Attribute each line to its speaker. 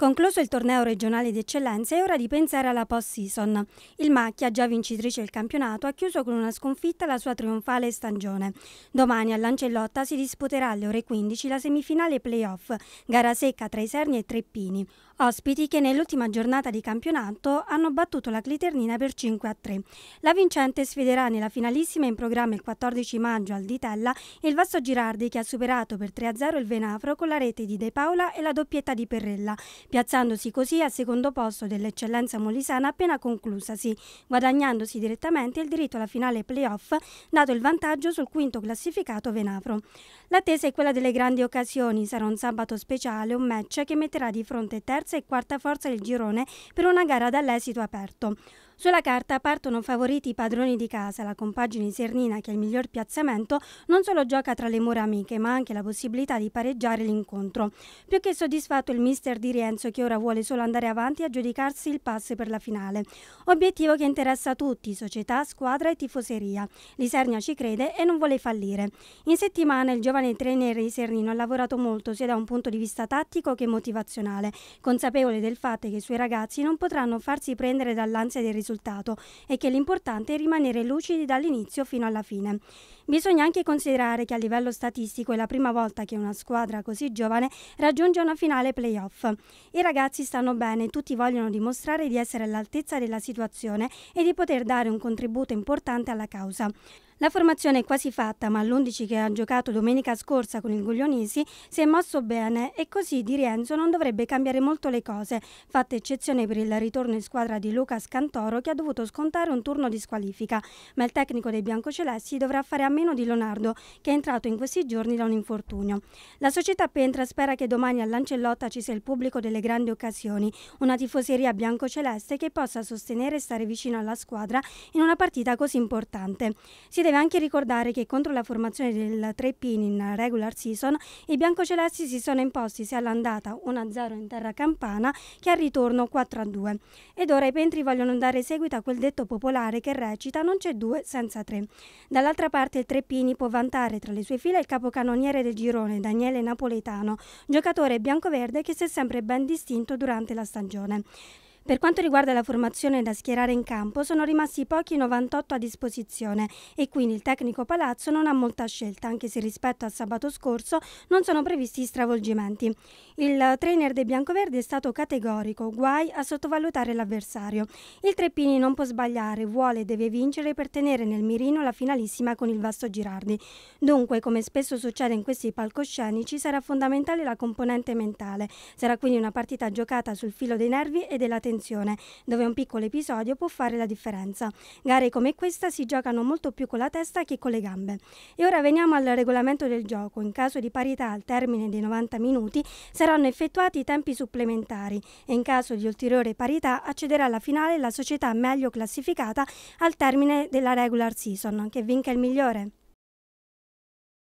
Speaker 1: Concluso il torneo regionale di eccellenza è ora di pensare alla post-season. Il Macchia, già vincitrice del campionato, ha chiuso con una sconfitta la sua trionfale stagione. Domani all'Ancellotta si disputerà alle ore 15 la semifinale playoff, gara secca tra i Serni e Treppini ospiti che nell'ultima giornata di campionato hanno battuto la Cliternina per 5 a 3. La vincente sfiderà nella finalissima in programma il 14 maggio al Ditella il Vasto Girardi che ha superato per 3 a 0 il Venafro con la rete di De Paola e la doppietta di Perrella, piazzandosi così al secondo posto dell'eccellenza molisana appena conclusasi, guadagnandosi direttamente il diritto alla finale playoff dato il vantaggio sul quinto classificato Venafro. L'attesa è quella delle grandi occasioni, sarà un sabato speciale, un match che metterà di fronte terza terza e quarta forza del girone per una gara dall'esito aperto. Sulla carta partono favoriti i padroni di casa, la compagine Sernina che ha il miglior piazzamento non solo gioca tra le mura amiche ma anche la possibilità di pareggiare l'incontro. Più che soddisfatto il mister di Rienzo che ora vuole solo andare avanti e aggiudicarsi il pass per la finale. Obiettivo che interessa a tutti, società, squadra e tifoseria. Lisernia ci crede e non vuole fallire. In settimana il giovane trainer di Sernino ha lavorato molto sia da un punto di vista tattico che motivazionale, consapevole del fatto che i suoi ragazzi non potranno farsi prendere dall'ansia del risultato risultato e che l'importante è rimanere lucidi dall'inizio fino alla fine. Bisogna anche considerare che a livello statistico è la prima volta che una squadra così giovane raggiunge una finale playoff. I ragazzi stanno bene, tutti vogliono dimostrare di essere all'altezza della situazione e di poter dare un contributo importante alla causa. La formazione è quasi fatta, ma l'11 che ha giocato domenica scorsa con il Guglionisi si è mosso bene e così Di Rienzo non dovrebbe cambiare molto le cose, fatta eccezione per il ritorno in squadra di Lucas Cantoro che ha dovuto scontare un turno di squalifica, ma il tecnico dei biancocelesti dovrà fare a meno di Leonardo che è entrato in questi giorni da un infortunio. La società Pentra spera che domani all'Ancellotta ci sia il pubblico delle grandi occasioni, una tifoseria biancoceleste che possa sostenere e stare vicino alla squadra in una partita così importante. Si deve anche ricordare che contro la formazione del Treppini in regular season i biancocelesti si sono imposti sia all'andata 1-0 in terra campana che al ritorno 4-2. Ed ora i pentri vogliono dare seguito a quel detto popolare che recita non c'è due senza tre. Dall'altra parte il Treppini può vantare tra le sue file il capocannoniere del girone Daniele Napoletano, giocatore biancoverde che si è sempre ben distinto durante la stagione. Per quanto riguarda la formazione da schierare in campo, sono rimasti pochi 98 a disposizione e quindi il tecnico Palazzo non ha molta scelta, anche se rispetto a sabato scorso non sono previsti stravolgimenti. Il trainer dei Biancoverdi è stato categorico, guai a sottovalutare l'avversario. Il Treppini non può sbagliare, vuole e deve vincere per tenere nel mirino la finalissima con il Vasto Girardi. Dunque, come spesso succede in questi palcoscenici, sarà fondamentale la componente mentale. Sarà quindi una partita giocata sul filo dei nervi e della tendenza attenzione, dove un piccolo episodio può fare la differenza. Gare come questa si giocano molto più con la testa che con le gambe. E ora veniamo al regolamento del gioco. In caso di parità al termine dei 90 minuti saranno effettuati i tempi supplementari e in caso di ulteriore parità accederà alla finale la società meglio classificata al termine della regular season, che vinca il migliore.